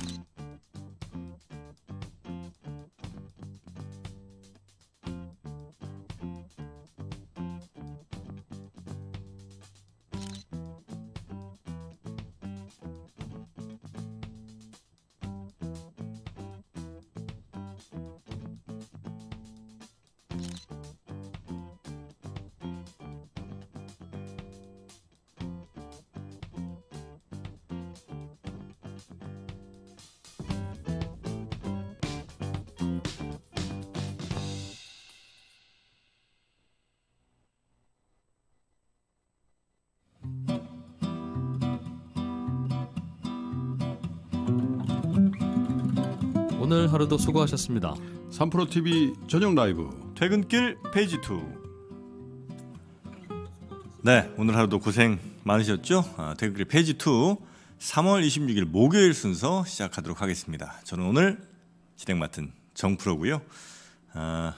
Thank you. 오늘 하루도 수고하셨습니다. 3프로 TV 저녁 라이브 퇴근길 페이지 2. 네, 오늘 하루도 고생 많으셨죠? 아, 퇴근길 페이지 2 3월 26일 목요일 순서 시작하도록 하겠습니다. 저는 오늘 진행 맡은 정프로고요. 아,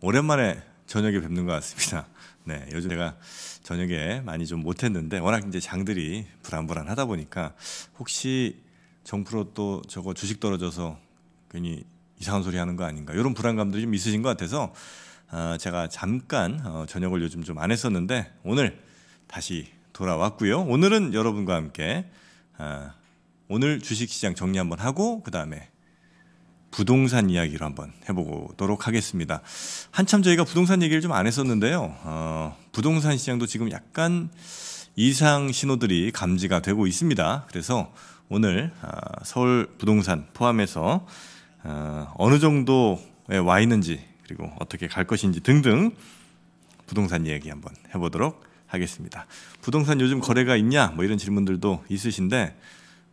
오랜만에 저녁에 뵙는 것 같습니다. 네, 요즘 제가 저녁에 많이 좀 못했는데 워낙 이제 장들이 불안불안하다 보니까 혹시 정프로 또 저거 주식 떨어져서 괜히 이상한 소리 하는 거 아닌가 이런 불안감들이 좀 있으신 것 같아서 어, 제가 잠깐 어, 저녁을 요즘 좀 안 했었는데 오늘 다시 돌아왔고요. 오늘은 여러분과 함께 어, 오늘 주식시장 정리 한번 하고 그 다음에 부동산 이야기로 한번 해보도록 하겠습니다. 한참 저희가 부동산 얘기를 좀 안 했었는데요. 부동산 시장도 지금 약간 이상 신호들이 감지가 되고 있습니다. 그래서 오늘 서울 부동산 포함해서 어, 어느 정도에 와 있는지 그리고 어떻게 갈 것인지 등등 부동산 이야기 한번 해보도록 하겠습니다. 부동산 요즘 거래가 있냐? 뭐 이런 질문들도 있으신데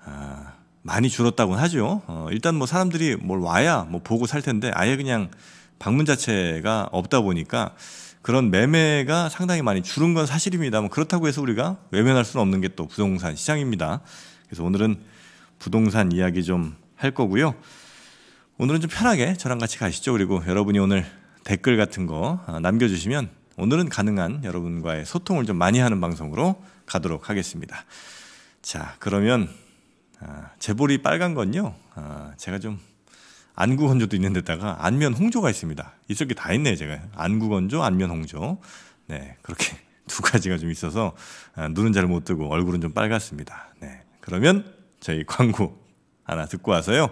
어, 많이 줄었다고는 하죠. 어, 일단 뭐 사람들이 뭘 와야 뭐 보고 살 텐데 아예 그냥 방문 자체가 없다 보니까 그런 매매가 상당히 많이 줄은 건 사실입니다. 뭐 그렇다고 해서 우리가 외면할 수는 없는 게 또 부동산 시장입니다. 그래서 오늘은 부동산 이야기 좀 할 거고요. 오늘은 좀 편하게 저랑 같이 가시죠. 그리고 여러분이 오늘 댓글 같은 거 아, 남겨주시면 오늘은 가능한 여러분과의 소통을 좀 많이 하는 방송으로 가도록 하겠습니다. 자, 그러면 재볼이 아, 빨간 건요. 아, 제가 좀 안구 건조도 있는 데다가 안면 홍조가 있습니다. 있을 게 다 있네 요 제가 안구 건조, 안면 홍조. 네, 그렇게 두 가지가 좀 있어서 눈은 잘 못 뜨고 얼굴은 좀 빨갛습니다. 네, 그러면 저희 광고 하나 듣고 와서요.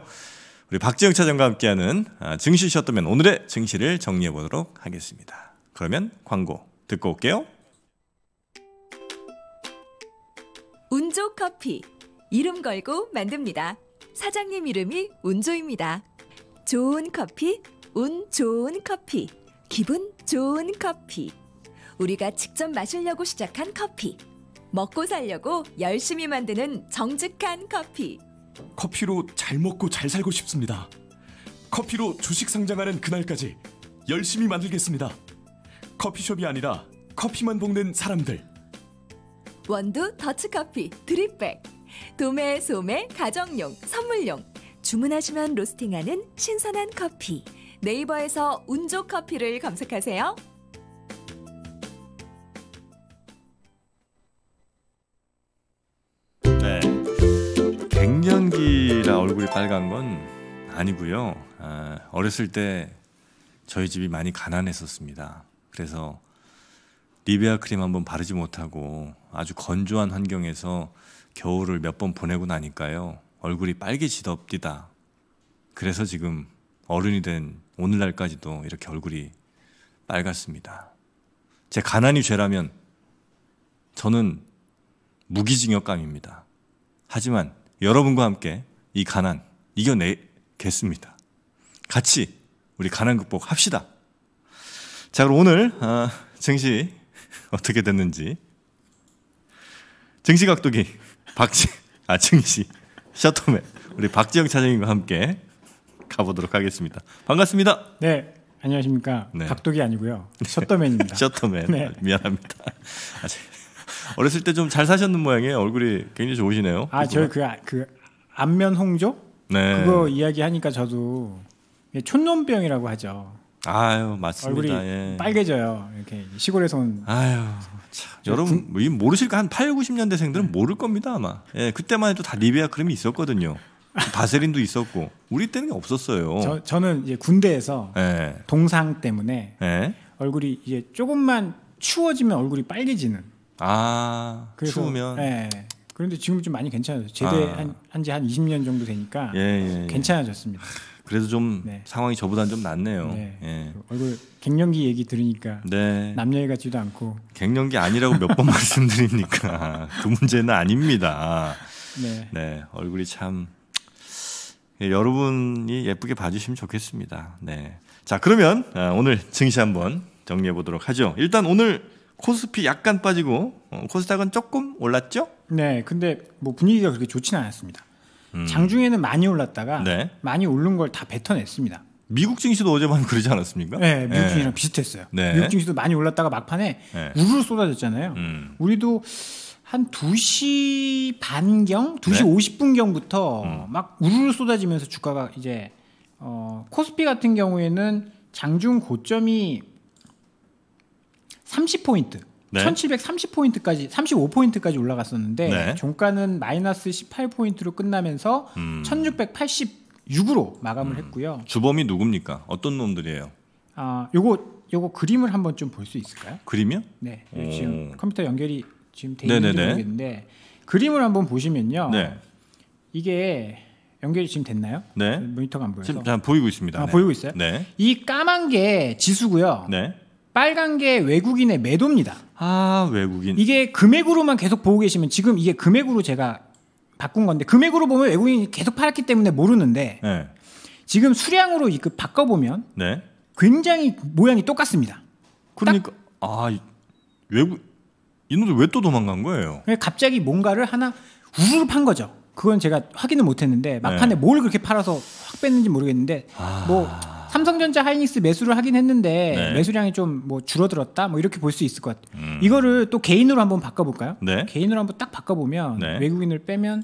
우리 박지영 차장과 함께하는 아, 증시셨다면 오늘의 증시를 정리해 보도록 하겠습니다. 그러면 광고 듣고 올게요. 운조 커피 이름 걸고 만듭니다. 사장님 이름이 운조입니다. 좋은 커피, 운 좋은 커피, 기분 좋은 커피. 우리가 직접 마시려고 시작한 커피. 먹고 살려고 열심히 만드는 정직한 커피. 커피로 잘 먹고 잘 살고 싶습니다. 커피로 주식 상장하는 그날까지 열심히 만들겠습니다. 커피숍이 아니라 커피만 볶는 사람들. 원두 더치커피 드립백. 도매, 소매, 가정용, 선물용. 주문하시면 로스팅하는 신선한 커피. 네이버에서 운조 커피를 검색하세요. 얼굴이 빨간 건 아니고요. 아, 어렸을 때 저희 집이 많이 가난했었습니다. 그래서 리베아 크림 한번 바르지 못하고 아주 건조한 환경에서 겨울을 몇 번 보내고 나니까요. 얼굴이 빨개지덥디다. 그래서 지금 어른이 된 오늘날까지도 이렇게 얼굴이 빨갛습니다. 제 가난이 죄라면 저는 무기징역감입니다. 하지만 여러분과 함께 이 가난 이겨내겠습니다. 같이 우리 가난 극복합시다. 자, 그럼 오늘 아, 증시 어떻게 됐는지 증시 각도기 박지 아 증시 셔터맨 우리 박지영 차장님과 함께 가보도록 하겠습니다. 반갑습니다. 네, 안녕하십니까. 네. 각도기 아니고요. 셔터맨입니다. 네. 셔터맨. 네. 미안합니다. 아, 어렸을 때 좀 잘 사셨는 모양이에요. 얼굴이 굉장히 좋으시네요. 아, 저희 그, 아, 그 안면 홍조 네. 그거 이야기하니까 저도 촌놈병이라고 하죠. 아유 맞습니다. 얼굴이 예. 빨개져요. 이렇게 시골에서 온. 아유 참, 여러분 이 모르실까 한 8, 90년대생들은 모를 겁니다 아마. 예 그때만 해도 다 리베아 크림이 있었거든요. 바세린도 있었고 우리 때는 없었어요. 저, 저는 이제 군대에서 예. 동상 때문에 예. 얼굴이 이제 조금만 추워지면 얼굴이 빨개지는. 아 그래서, 추우면. 예. 그런데 지금 좀 많이 괜찮아요. 제대한 아. 지한 20년 정도 되니까 예, 예, 예, 괜찮아졌습니다. 그래도 좀 네. 상황이 저보다는 좀 낫네요. 네. 예. 얼굴 갱년기 얘기 들으니까 네. 남녀애 같지도 않고 갱년기 아니라고 몇 번 말씀드리니까 그 문제는 아닙니다. 네, 네 얼굴이 참 예, 여러분이 예쁘게 봐주시면 좋겠습니다. 네, 자 그러면 아, 오늘 증시 한번 정리해 보도록 하죠. 일단 오늘 코스피 약간 빠지고 어, 코스닥은 조금 올랐죠? 네, 근데 뭐 분위기가 그렇게 좋지는 않았습니다. 음. 장중에는 많이 올랐다가 네. 많이 오른 걸 다 뱉어냈습니다. 미국 증시도 어제만 그러지 않았습니까? 네, 미국 네. 증시랑 비슷했어요. 네. 미국 증시도 많이 올랐다가 막판에 네. 우르르 쏟아졌잖아요. 음. 우리도 한 2시 반경, 2시 50분경부터 음. 막 우르르 쏟아지면서 주가가 이제 어, 코스피 같은 경우에는 장중 고점이 30포인트. 네. 1730포인트까지 35포인트까지 올라갔었는데 네. 종가는 마이너스 18포인트로 끝나면서 음. 1686으로 마감을 음. 했고요. 주범이 누굽니까? 어떤 놈들이에요? 아, 요거 요거 그림을 한번 좀 볼 수 있을까요? 그림이요? 네. 오. 지금 컴퓨터 연결이 지금 돼 있는지 데 그림을 한번 보시면요. 네. 이게 연결이 지금 됐나요? 네. 모니터가 안 보여서. 지금 잘 보이고 있습니다. 아, 네. 보이고 있어요? 네. 이 까만 게 지수고요. 네. 빨간 게 외국인의 매도입니다. 아, 외국인. 이게 금액으로만 계속 보고 계시면 지금 이게 금액으로 제가 바꾼 건데 금액으로 보면 외국인이 계속 팔았기 때문에 모르는데 네. 지금 수량으로 이 바꿔 보면 네. 굉장히 모양이 똑같습니다. 그러니까 아 외국 이놈들 왜또 도망간 거예요? 갑자기 뭔가를 하나 우르르 판 거죠. 그건 제가 확인을 못했는데 막판에 네. 뭘 그렇게 팔아서 확 뺐는지 모르겠는데 아... 뭐 삼성전자 하이닉스 매수를 하긴 했는데 네. 매수량이 좀 뭐 줄어들었다 뭐 이렇게 볼 수 있을 것 같아요. 음. 이거를 또 개인으로 한번 바꿔볼까요? 네. 개인으로 한번 딱 바꿔보면 네. 외국인을 빼면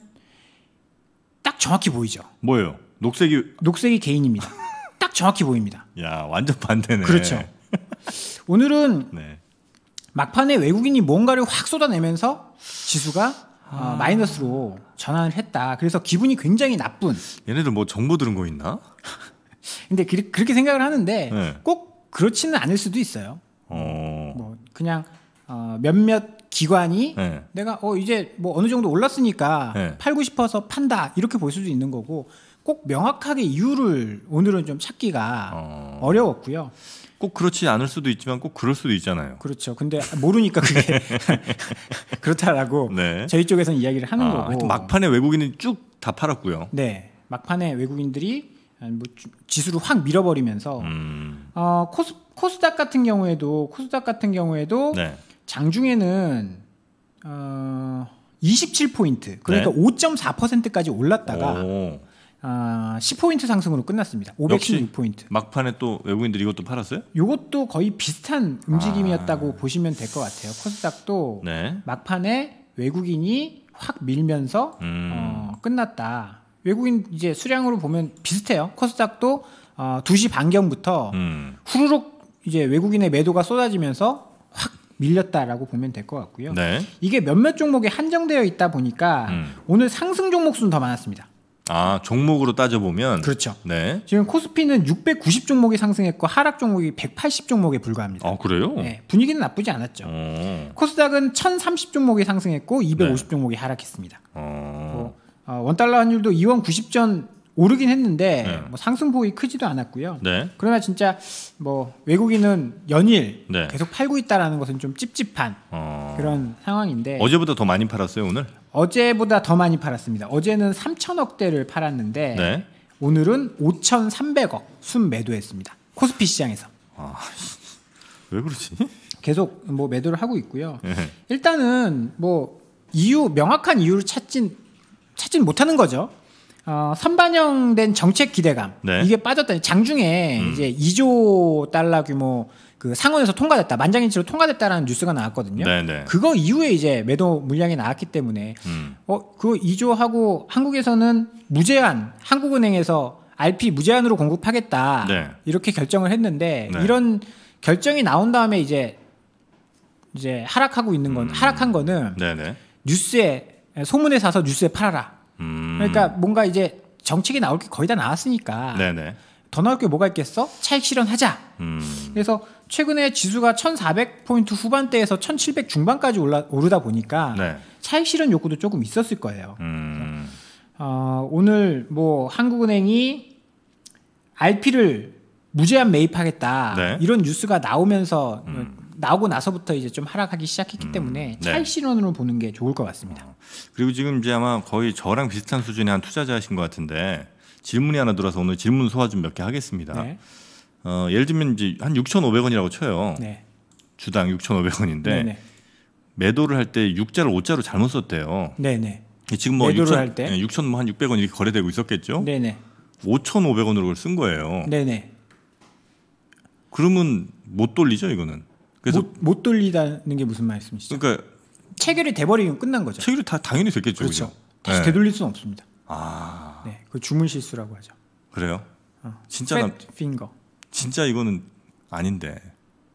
딱 정확히 보이죠. 뭐예요? 녹색이 녹색이 개인입니다. 딱 정확히 보입니다. 야 완전 반대네. 그렇죠. 오늘은 네. 막판에 외국인이 뭔가를 확 쏟아내면서 지수가 어, 아... 어, 마이너스로 전환을 했다. 그래서 기분이 굉장히 나쁜. 얘네들 뭐 정보 들은 거 있나? 근데 그, 렇게 생각을 하는데 네. 꼭 그렇지는 않을 수도 있어요. 어... 뭐 그냥 어, 몇몇 기관이 네. 내가 어 이제 뭐 어느 정도 올랐으니까 네. 팔고 싶어서 판다 이렇게 볼 수도 있는 거고 꼭 명확하게 이유를 오늘은 좀 찾기가 어... 려웠고요꼭 그렇지 않을 수도 있지만 꼭 그럴 수도 있잖아요. 그렇죠. 근데 모르니까 그게 그렇다라고 네. 저희 쪽에서는 이야기를 하는 아, 거고. 막판에 외국인은 쭉 다 팔았고요. 네. 막판에 외국인들이 뭐 지수를 확 밀어버리면서 음. 어, 코스, 코스닥 같은 경우에도 코스닥 같은 경우에도 네. 장중에는 어, 27포인트 그러니까 네. 5.4%까지 올랐다가 어, 10포인트 아, 상승으로 끝났습니다. 516포인트. 막판에 또 외국인들이 이것도 팔았어요? 이것도 거의 비슷한 움직임이었다고 아. 보시면 될 것 같아요. 코스닥도 네. 막판에 외국인이 확 밀면서 음. 어, 끝났다. 외국인 이제 수량으로 보면 비슷해요. 코스닥도 어, 2시 반경부터 음. 후루룩 이제 외국인의 매도가 쏟아지면서 확 밀렸다라고 보면 될 것 같고요. 네. 이게 몇몇 종목에 한정되어 있다 보니까 음. 오늘 상승 종목 수는 더 많았습니다. 아 종목으로 따져 보면 그렇죠. 네. 지금 코스피는 690 종목이 상승했고 하락 종목이 180 종목에 불과합니다. 아 그래요? 네. 분위기는 나쁘지 않았죠. 오. 어. 코스닥은 1,030 종목이 상승했고 250 네. 종목이 하락했습니다. 오. 어. 어, 원달러 환율도 2원 90전 오르긴 했는데 네. 뭐 상승 폭이 크지도 않았고요. 네. 그러나 진짜 뭐 외국인은 연일 네. 계속 팔고 있다라는 것은 좀 찝찝한 어... 그런 상황인데 어제보다 더 많이 팔았어요 오늘? 어제보다 더 많이 팔았습니다. 어제는 3천억 대를 팔았는데 네. 오늘은 5,300억 순 매도했습니다. 코스피 시장에서. 아, 왜 그러지? 계속 뭐 매도를 하고 있고요. 네. 일단은 뭐 이유 명확한 이유를 찾진 찾진 못하는 거죠. 어, 선반영된 정책 기대감 네. 이게 빠졌다. 장중에 음. 이제 2조 달러 규모 그 상원에서 통과됐다 만장일치로 통과됐다라는 뉴스가 나왔거든요. 네네. 네. 그거 이후에 이제 매도 물량이 나왔기 때문에 음. 어그 2조하고 한국에서는 무제한 한국은행에서 RP 무제한으로 공급하겠다 네. 이렇게 결정을 했는데 네. 이런 결정이 나온 다음에 이제 이제 하락하고 있는 건 음. 하락한 거는 네네. 네. 뉴스에 예, 소문에 사서 뉴스에 팔아라. 음. 그러니까 뭔가 이제 정책이 나올 게 거의 다 나왔으니까 네네. 더 나올 게 뭐가 있겠어? 차익 실현하자. 음. 그래서 최근에 지수가 1,400포인트 후반대에서 1,700 중반까지 올라 오르다 보니까 네. 차익 실현 욕구도 조금 있었을 거예요. 음. 어, 오늘 뭐 한국은행이 RP를 무제한 매입하겠다 네. 이런 뉴스가 나오면서 음. 나오고 나서부터 이제 좀 하락하기 시작했기 음, 때문에 차익 네. 실현으로 보는 게 좋을 것 같습니다. 어, 그리고 지금 이제 아마 거의 저랑 비슷한 수준의 한 투자자이신 것 같은데 질문이 하나 들어서 오늘 질문 소화 좀 몇 개 하겠습니다. 네. 어, 예를 들면 이제 한 6,500원이라고 쳐요. 네. 주당 6,500원인데 네네. 매도를 할 때 6자를 5자로 잘못 썼대요. 네네. 예, 지금 뭐6천0 0 6,600원 뭐, 예, 뭐 이렇게 거래되고 있었겠죠? 네네. 5,500원으로 쓴 거예요. 네네. 그러면 못 돌리죠 이거는? 그래서 못, 못, 돌리다는 게 무슨 말씀이시죠? 그러니까 체결이 돼버리면 끝난 거죠. 체결이 다 당연히 됐겠죠. 그렇죠. 그죠? 다시 네. 되돌릴 수는 없습니다. 아, 네, 그 주문 실수라고 하죠. 그래요? 어. 진짜 나 핑거. 진짜 이거는 아닌데.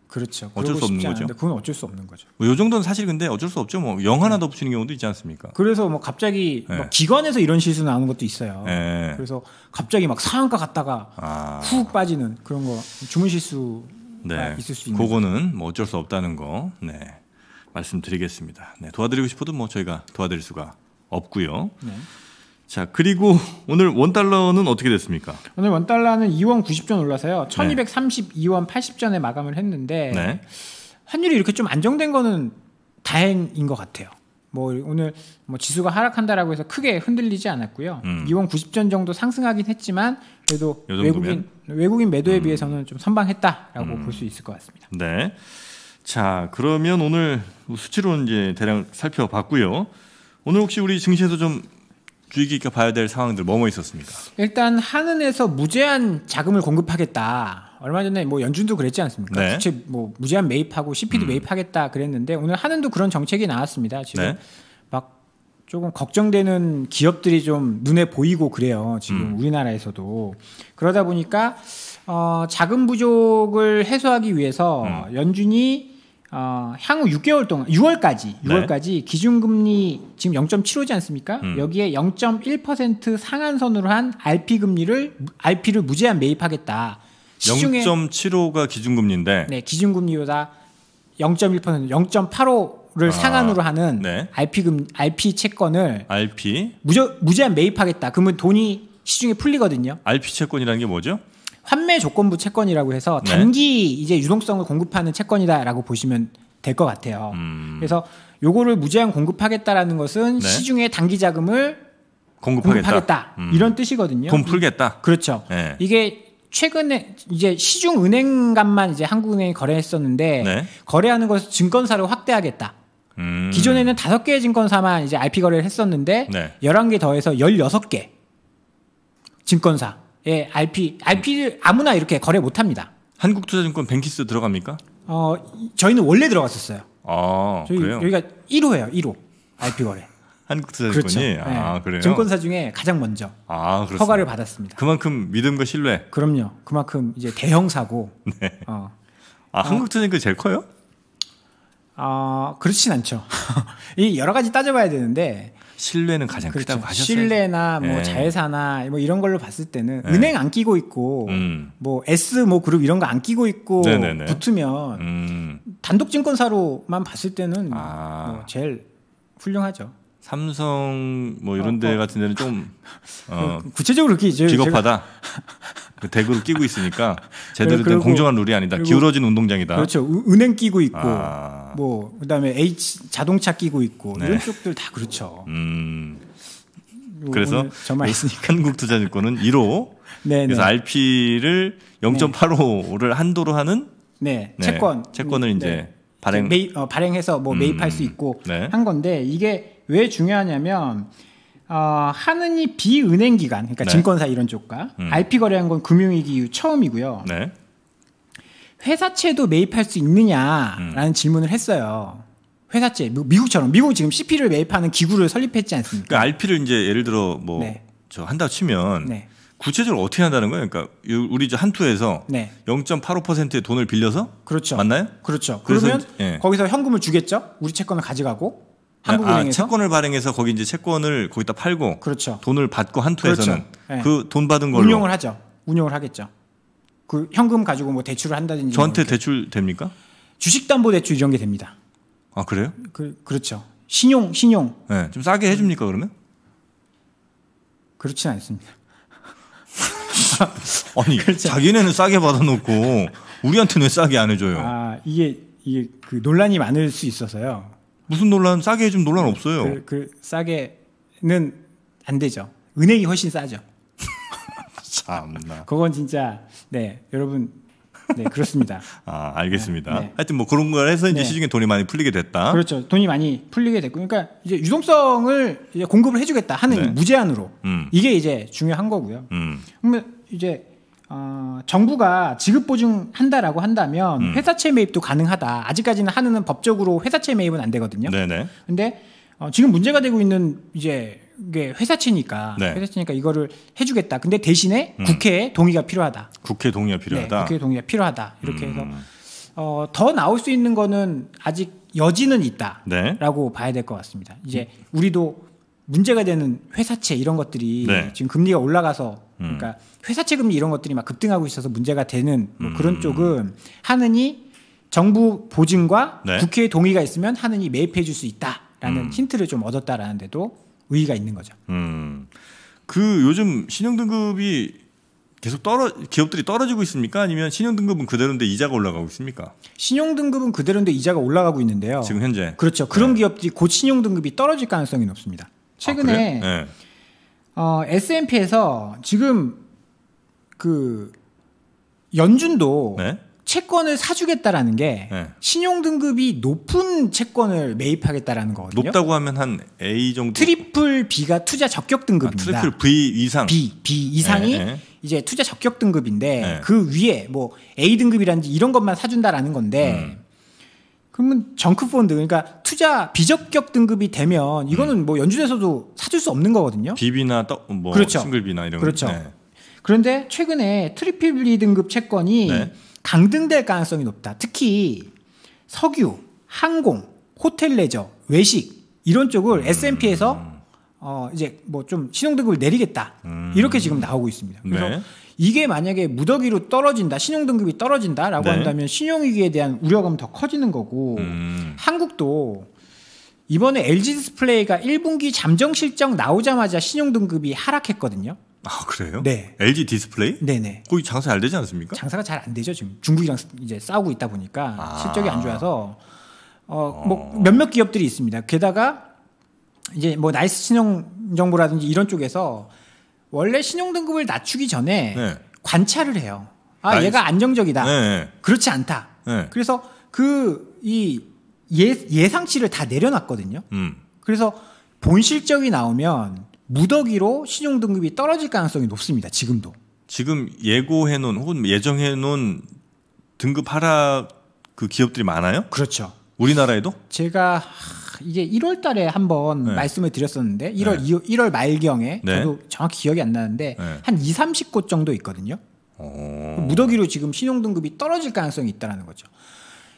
그렇죠. 어쩔 수 없는 거죠. 그건 어쩔 수 없는 거죠. 뭐요 정도는 사실 근데 어쩔 수 없죠. 뭐영 하나 더 네. 붙이는 경우도 있지 않습니까? 그래서 뭐 갑자기 네. 뭐 기관에서 이런 실수 나오는 것도 있어요. 네. 그래서 갑자기 막 상한가 갔다가 아. 훅 빠지는 그런 거 주문 실수 네. 아, 있을 수 있는 그거는 뭐 어쩔 수 없다는 거 네. 말씀드리겠습니다. 네. 도와드리고 싶어도 뭐 저희가 도와드릴 수가 없고요. 네. 자 그리고 오늘 원 달러는 어떻게 됐습니까? 오늘 원 달러는 2원 90전 올라서요. 1,232원 80전에 마감을 했는데 네. 환율이 이렇게 좀 안정된 거는 다행인 것 같아요. 뭐 오늘 뭐 지수가 하락한다라고 해서 크게 흔들리지 않았고요. 음. 2원 90전 정도 상승하긴 했지만 그래도 외국인 외국인 매도에 음. 비해서는 좀 선방했다라고 음. 볼수 있을 것 같습니다. 네. 자 그러면 오늘 뭐 수치로 이제 대략 살펴봤고요. 오늘 혹시 우리 증시에서 좀 주의 깊게 봐야 될 상황들 뭐뭐 있었습니까? 일단 한은에서 무제한 자금을 공급하겠다. 얼마 전에 뭐 연준도 그랬지 않습니까? 네. 뭐 무제한 매입하고 CP도 음. 매입하겠다 그랬는데 오늘 한은도 그런 정책이 나왔습니다. 지금 네. 조금 걱정되는 기업들이 좀 눈에 보이고 그래요. 지금 음. 우리나라에서도. 그러다 보니까 어, 자금 부족을 해소하기 위해서 음. 연준이 어, 향후 6개월 동안 6월까지 6월까지 네. 기준금리 지금 0.75지 않습니까? 음. 여기에 0.1% 상한선으로 한 RP 금리를 RP를 무제한 매입하겠다. 시중에 0.75가 기준금리인데. 네, 기준금리보다 0.1% 0.85를 아, 상한으로 하는 네. RP금 RP 채권을 RP 무저, 무제한 매입하겠다. 그러면 돈이 시중에 풀리거든요. RP 채권이라는 게 뭐죠? 환매 조건부 채권이라고 해서 네. 단기 네. 이제 유동성을 공급하는 채권이다라고 보시면 될 것 같아요. 음. 그래서 요거를 무제한 공급하겠다라는 것은 네. 시중에 단기 자금을 공급하겠다, 공급하겠다. 음. 이런 뜻이거든요. 돈 풀겠다. 그렇죠. 네. 이게 최근에 이제 시중 은행간만 이제 한국은행이 거래했었는데 네. 거래하는 것을 증권사를 확대하겠다. 음. 기존에는 다섯 개의 증권사만 이제 IP 거래를 했었는데 네. 열한 네. 개 더해서 열여섯 개 증권사의 IP IP를 아무나 이렇게 거래 못 합니다. 한국투자증권 뱅키스 들어갑니까? 어, 저희는 원래 들어갔었어요. 아, 저희 그래요? 여기가 1호예요, 1호. IP 거래. 한국투자증권이 그렇죠. 네. 아, 그래요. 증권사 중에 가장 먼저 아, 허가를 받았습니다. 그만큼 믿음과 신뢰. 그럼요. 그만큼 이제 대형사고. 네. 어. 아, 한국투자증권 제일 커요? 어, 그렇진 않죠. 이 여러 가지 따져봐야 되는데 신뢰는 가장 그렇죠. 크다고 하셨어요. 신뢰나 뭐 네. 자회사나 뭐 이런 걸로 봤을 때는 네. 은행 안 끼고 있고 음. 뭐 S 뭐 그룹 이런 거 안 끼고 있고 네네네. 붙으면 음. 단독 증권사로만 봤을 때는 아. 뭐 제일 훌륭하죠. 삼성 뭐 이런 어, 데 어. 같은 데는 좀 어, 구체적으로 이렇게 비겁하다. 그 대구를 끼고 있으니까 네, 제대로 된 공정한 룰이 아니다. 기울어진 운동장이다. 그렇죠. 은행 끼고 있고 아. 뭐 그다음에 H 자동차 끼고 있고 네. 이런 쪽들 다 그렇죠. 음. 그래서 저만 있으니까 한국투자증권은 1호. 네, 그래서 RP를 0.85를 한도로 하는 네, 네, 채권 채권을 이제 네. 발행 매 어, 발행해서 뭐 음. 매입할 수 있고 한 건데 이게 왜 중요하냐면 어, 하느니 비은행 기관, 그러니까 증권사 이런 쪽과 음. RP 거래한 건 금융위기 이후 처음이고요. 회사채도 매입할 수 있느냐라는 음. 질문을 했어요. 회사채 미국처럼 미국 지금 CP를 매입하는 기구를 설립했지 않습니까? 그러니까 RP를 이제 예를 들어 뭐저 네. 한다 고 치면 네. 구체적으로 어떻게 한다는 거예요? 그러니까 우리 한투에서 네. 0.85%의 돈을 빌려서 그렇죠. 맞나요? 그렇죠. 그러면 예. 거기서 현금을 주겠죠. 우리 채권을 가져가고 아, 한국은행에서 아, 채권을 발행해서 거기 이제 채권을 거기다 팔고 그렇죠. 돈을 받고 한투에서는 그돈 렇죠그 네. 받은 걸로 운용을 하죠. 운용을 하겠죠. 그 현금 가지고 뭐 대출을 한다든지 뭐 저한테 대출 됩니까? 주식담보대출 이런 게 됩니다. 아 그래요? 그 그렇죠. 신용 신용. 네, 좀 싸게 해줍니까 그러면? 그렇진 않습니다. 아니 그렇죠. 자기네는 싸게 받아놓고 우리한테는 왜 싸게 안 해줘요? 아 이게 이게 그 논란이 많을 수 있어서요. 무슨 논란? 싸게 해주면 논란 없어요. 그, 그 싸게는 안 되죠. 은행이 훨씬 싸죠. 참나. 그건 진짜 네 여러분 네 그렇습니다. 아 알겠습니다. 네, 네. 하여튼 뭐 그런 걸 해서 이제 네. 시중에 돈이 많이 풀리게 됐다. 그렇죠. 돈이 많이 풀리게 됐고, 그러니까 이제 유동성을 이제 공급을 해주겠다 하는 네. 무제한으로 음. 이게 이제 중요한 거고요. 음. 그러면 이제 어, 정부가 지급 보증한다라고 한다면 음. 회사채 매입도 가능하다. 아직까지는 하느는 법적으로 회사채 매입은 안 되거든요. 네네. 근데 어, 지금 문제가 되고 있는 이제 이게 회사치니까 네. 회사치니까 이거를 해주겠다. 근데 대신에 음. 국회의 동의가 필요하다. 국회 동의가 네, 필요하다. 네, 국회 동의가 필요하다. 이렇게 음. 해서 어, 더 나올 수 있는 거는 아직 여지는 있다라고 네. 봐야 될 것 같습니다. 이제 우리도 문제가 되는 회사채 이런 것들이 네. 지금 금리가 올라가서 음. 그러니까 회사채 금리 이런 것들이 막 급등하고 있어서 문제가 되는 뭐 그런 음. 쪽은 하느니 정부 보증과 네. 국회의 동의가 있으면 하느니 매입해 줄 수 있다라는 음. 힌트를 좀 얻었다라는데도 의의가 있는 거죠. 음. 그 요즘 신용등급이 계속 떨어 기업들이 떨어지고 있습니까? 아니면 신용등급은 그대로인데 이자가 올라가고 있습니까? 신용등급은 그대로인데 이자가 올라가고 있는데요. 지금 현재 그렇죠. 그런 네. 기업들이 고 신용등급이 떨어질 가능성이 높습니다. 최근에 아, 네. 어, S&P에서 지금 그 연준도 네? 채권을 사주겠다라는 게 네. 신용 등급이 높은 채권을 매입하겠다라는 거거든요. 높다고 하면 한 A 정도. 트리플 B가 투자 적격 아, 등급입니다. 아, 트리플 V 이상. B B 이상이 네, 네. 이제 투자 적격 등급인데 네. 그 위에 뭐 A 등급이라든지 이런 것만 사준다라는 건데. 음. 그러면 정크 펀드 그러니까 투자 비적격 등급이 되면 이거는 음. 뭐 연준에서도 사줄 수 없는 거거든요. 비비나 뭐 그렇죠. 싱글비나 이런 그렇죠. 네. 그런데 최근에 트리플 B 등급 채권이 네. 강등될 가능성이 높다. 특히 석유, 항공, 호텔 레저, 외식 이런 쪽을 음. S&P에서 어 이제 뭐 좀 신용등급을 내리겠다 음. 이렇게 지금 나오고 있습니다. 그래서 네. 이게 만약에 무더기로 떨어진다, 신용등급이 떨어진다라고 네. 한다면 신용위기에 대한 우려감 더 커지는 거고 음. 한국도 이번에 LG 디스플레이가 1분기 잠정 실적 나오자마자 신용등급이 하락했거든요. 아 그래요? 네. LG 디스플레이? 네네. 거기 장사 잘 되지 않습니까? 장사가 잘 안 되죠 지금 중국이랑 이제 싸우고 있다 보니까 아. 실적이 안 좋아서 어, 뭐 어. 몇몇 기업들이 있습니다. 게다가 이제 뭐 나이스 신용 정보라든지 이런 쪽에서 원래 신용 등급을 낮추기 전에 네. 관찰을 해요. 아 나이스. 얘가 안정적이다. 네. 네. 그렇지 않다. 네. 그래서 그이 예, 예상치를 다 내려놨거든요. 음. 그래서 본 실적이 나오면 무더기로 신용 등급이 떨어질 가능성이 높습니다. 지금도. 지금 예고해 놓은 혹은 예정해 놓은 등급 하락 그 기업들이 많아요? 그렇죠. 우리나라에도? 제가 이게 1월 달에 한번 네. 말씀을 드렸었는데 1월 네. 2, 1월 말경에 네. 저도 정확히 기억이 안 나는데 네. 한 2, 30곳 정도 있거든요. 오... 어. 무더기로 지금 신용 등급이 떨어질 가능성이 있다라는 거죠.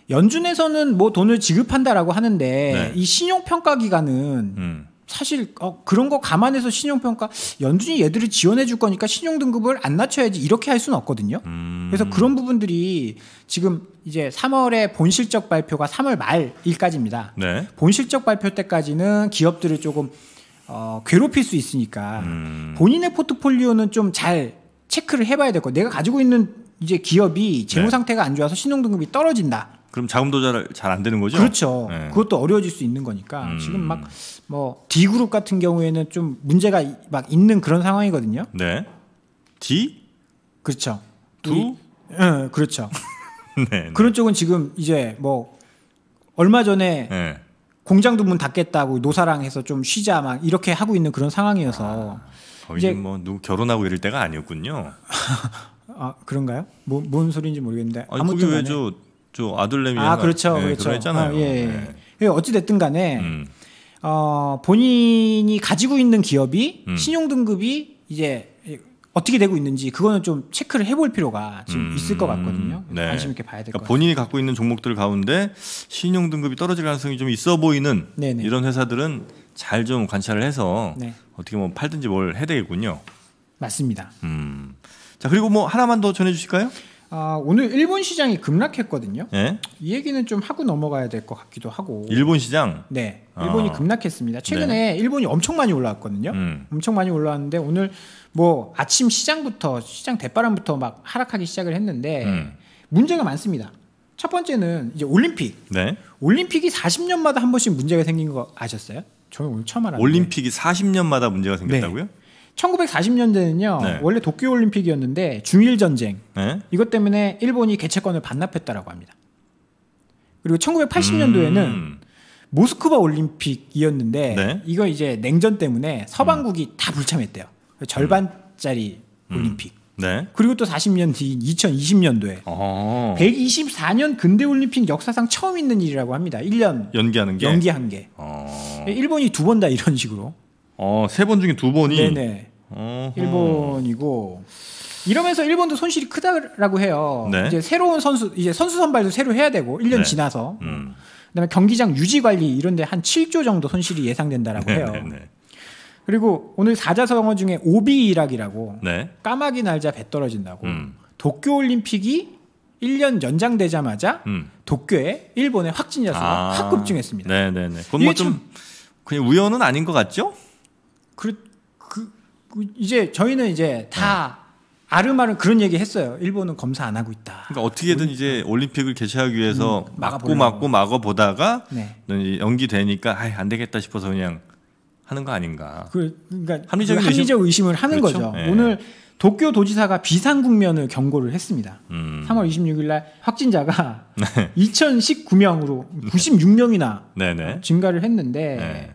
연준에서는 뭐 돈을 지급한다라고 하는데 네. 이 신용 평가 기간은 음. 사실 어, 그런 거 감안해서 신용평가 연준이 얘들을 지원해 줄 거니까 신용등급을 안 낮춰야지 이렇게 할 수는 없거든요. 음. 그래서 그런 부분들이 지금 이제 3월에 본 실적 발표가 3월 말일까지입니다. 네. 본 실적 발표 때까지는 기업들을 조금 어, 괴롭힐 수 있으니까 음. 본인의 포트폴리오는 좀 잘 체크를 해봐야 될 거. 내가 가지고 있는 이제 기업이 재무 네. 상태가 안 좋아서 신용등급이 떨어진다. 그럼 자금 도잘 안 되는 거죠? 그렇죠. 네. 그것도 어려워질 수 있는 거니까 음. 지금 막 뭐 D 그룹 같은 경우에는 좀 문제가 막 있는 그런 상황이거든요. 네. D 그렇죠. 두 응, 예, 그렇죠. 네, 네, 그런 쪽은 지금 이제 뭐 얼마 전에 네. 공장도 문 닫겠다고 노사랑해서 좀 쉬자 막 이렇게 하고 있는 그런 상황이어서 아, 이제 뭐 누구 결혼하고 이럴 때가 아니었군요. 아 그런가요? 뭐, 뭔 소리인지 모르겠는데 아니, 아무튼 그게 왜저 저 아들내미 아 그렇죠 예, 그렇죠 했잖아요. 아, 예. 예. 네. 예. 어찌 됐든 간에 음. 어, 본인이 가지고 있는 기업이 음. 신용 등급이 이제 어떻게 되고 있는지 그거는 좀 체크를 해볼 필요가 지금 음, 있을 것 같거든요. 음. 네. 관심 있게 봐야 될것 그러니까 본인이 갖고 있는 종목들 가운데 신용 등급이 떨어질 가능성이 좀 있어 보이는 네네. 이런 회사들은 잘 좀 관찰을 해서 네. 어떻게 뭐 팔든지 뭘 해야 되겠군요. 맞습니다. 음. 자 그리고 뭐 하나만 더 전해주실까요? 아, 오늘 일본 시장이 급락했거든요. 네? 이 얘기는 좀 하고 넘어가야 될 것 같기도 하고. 일본 시장? 네. 일본이 아. 급락했습니다. 네. 최근에 네. 일본이 엄청 많이 올라왔거든요. 음. 엄청 많이 올라왔는데 오늘 뭐 아침 시장부터 시장 대바람부터 막 하락하기 시작을 했는데 음. 문제가 많습니다. 첫 번째는 이제 올림픽. 네? 올림픽이 40년마다 한 번씩 문제가 생긴 거 아셨어요? 저는 오늘 처음 알았는데. 올림픽이 40년마다 문제가 생겼다고요? 네. 1940년대는요 네. 원래 도쿄 올림픽이었는데 중일 전쟁 네? 이것 때문에 일본이 개최권을 반납했다라고 합니다. 그리고 1980년도에는 음... 모스크바 올림픽이었는데 네? 이거 이제 냉전 때문에 서방국이 음. 다 불참했대요. 절반짜리 음. 올림픽. 음. 네? 그리고 또 40년 뒤인 2020년도에 어. 124년 근대 올림픽 역사상 처음 있는 일이라고 합니다. 1년 연기하는 게 연기한 게 어. 일본이 두 번 다 이런 식으로 어, 세 번 중에 두 번이 네네. 일본이고 이러면서 일본도 손실이 크다라고 해요. 네. 이제 새로운 선수 이제 선수 선발도 새로 해야 되고 1년 네. 지나서 음. 그다음에 경기장 유지 관리 이런 데 한 7조 정도 손실이 예상된다라고 네, 해요. 네, 네. 그리고 오늘 사자성어 중에 오비이락이라고 네. 까마귀 날자 배 떨어진다고 음. 도쿄 올림픽이 1년 연장되자마자 음. 도쿄에 일본의 확진자 수가 아. 확 급증했습니다. 네네네. 그건 뭐 좀 그냥 우연은 아닌 것 같죠? 그, 그, 그 이제 저희는 이제 다 네. 아르마는 그런 얘기 했어요. 일본은 검사 안 하고 있다. 그러니까 어떻게든 올림픽. 뭐 이제 어. 올림픽을 개최하기 위해서 음, 막고 막고 막어 보다가 네. 연기되니까 아이, 안 되겠다 싶어서 그냥 하는 거 아닌가. 그, 그러니까 합리적인 그 합리적 의심? 을 하는 그렇죠? 거죠. 네. 오늘 도쿄 도지사가 비상 국면을 경고를 했습니다. 음. 3월 26일 날 확진자가 네. 2019명으로 96명이나 증가를 했는데 네.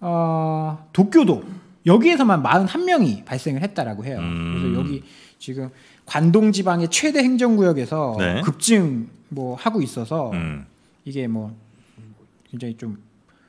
어, 도쿄도 여기에서만 41명이 발생을 했다라고 해요. 음. 그래서 여기 지금 관동 지방의 최대 행정구역에서 네. 급증 뭐 하고 있어서 음. 이게 뭐 굉장히 좀그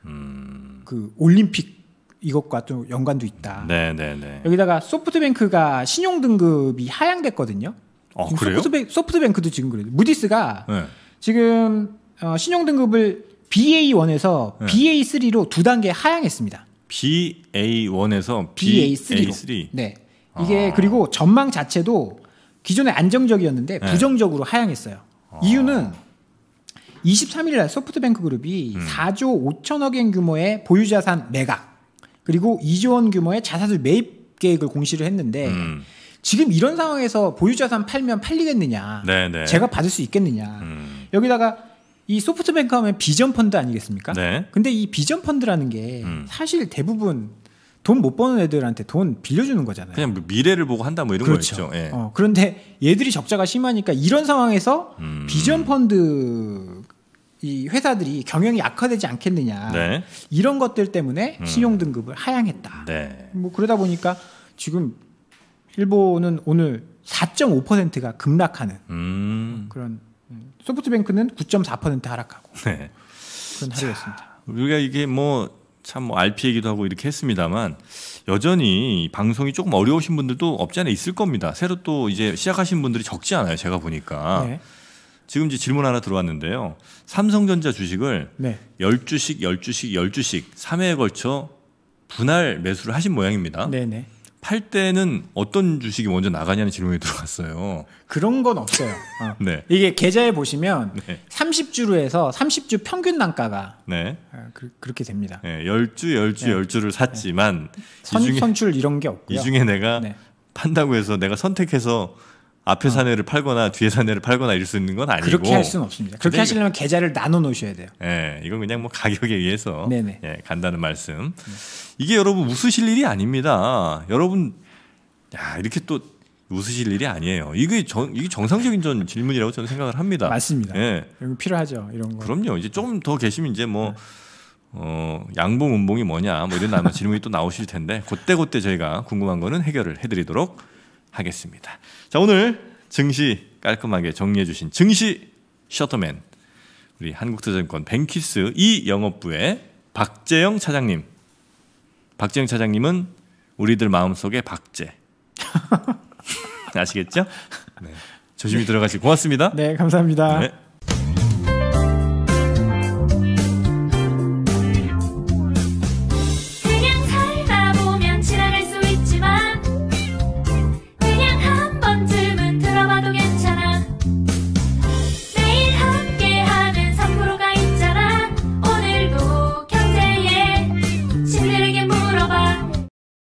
음. 그 올림픽 이것과 또 연관도 있다. 네네네. 네, 네. 여기다가 소프트뱅크가 신용 등급이 하향됐거든요. 어, 그래요? 소프트뱅, 소프트뱅크도 지금 그래요. 무디스가 네. 지금 어, 신용 등급을 BA1에서 네. BA3로 두 단계 하향했습니다. BA1에서 BA3로. BA3. 네. 아. 이게 아. 그리고 전망 자체도 기존에 안정적이었는데 네. 부정적으로 하향했어요. 아. 이유는 23일 날 소프트뱅크 그룹이 음. 4조 5천억엔 규모의 보유자산 매각 그리고 2조 원 규모의 자사주 매입 계획을 공시를 했는데 음. 지금 이런 상황에서 보유자산 팔면 팔리겠느냐? 네네. 네. 제가 받을 수 있겠느냐? 음. 여기다가 이 소프트뱅크 하면 비전 펀드 아니겠습니까? 네. 근데 이 비전 펀드라는 게 음. 사실 대부분 돈 못 버는 애들한테 돈 빌려주는 거잖아요. 그냥 뭐 미래를 보고 한다 뭐 이런 그렇죠. 거죠 예. 어, 그런데 얘들이 적자가 심하니까 이런 상황에서 음. 비전 펀드 이 회사들이 경영이 악화되지 않겠느냐 네. 이런 것들 때문에 음. 신용 등급을 하향했다. 네. 뭐 그러다 보니까 지금 일본은 오늘 4.5%가 급락하는 음. 그런 소프트뱅크는 9.4% 하락하고 네. 그런 하루였습니다. 우리가 이게 뭐 참뭐 뭐 RP 얘기도 하고 이렇게 했습니다만 여전히 방송이 조금 어려우신 분들도 없지 않아 있을 겁니다. 새로 또 이제 시작하신 분들이 적지 않아요. 제가 보니까. 네. 지금 이제 질문 하나 들어왔는데요. 삼성전자 주식을 네. 10주씩, 10주씩, 10주씩 3회에 걸쳐 분할 매수를 하신 모양입니다. 네네. 네. 팔 때는 어떤 주식이 먼저 나가냐는 질문이 들어갔어요. 그런 건 없어요. 어. 네. 이게 계좌에 보시면 네. 30주로 해서 30주 평균 단가가 네. 어, 그, 렇게 됩니다. 네, 10주, 10주, 네. 10주를 샀지만 네. 선, 중에, 선출 이런 게 없고요. 이 중에 내가 네. 판다고 해서 내가 선택해서 앞에 어. 사내를 팔거나 뒤에 사내를 팔거나 이럴 수 있는 건 아니고 그렇게 할 수는 없습니다. 그렇게 하시려면 이거, 계좌를 나눠 놓으셔야 돼요. 예, 이건 그냥 뭐 가격에 의해서 네네. 예, 간다는 말씀. 이게 여러분 웃으실 일이 아닙니다. 여러분 야 이렇게 또 웃으실 일이 아니에요. 이게 정 이게 정상적인 전 질문이라고 저는 생각을 합니다. 맞습니다. 예, 이런 필요하죠 이런 거. 그럼요. 이제 좀 더 계시면 이제 뭐. 네. 어, 양봉 운봉이 뭐냐 뭐 이런 질문이 또 나오실 텐데 그때 그때 저희가 궁금한 거는 해결을 해드리도록 하겠습니다. 자, 오늘 증시 깔끔하게 정리해 주신 증시 셔터맨 우리 한국투자증권 뱅키스 이 영업부의 박재영 차장님. 박재영 차장님은 우리들 마음속에 박재. 아시겠죠? 네. 조심히 들어가시고 고맙습니다. 네, 감사합니다. 네.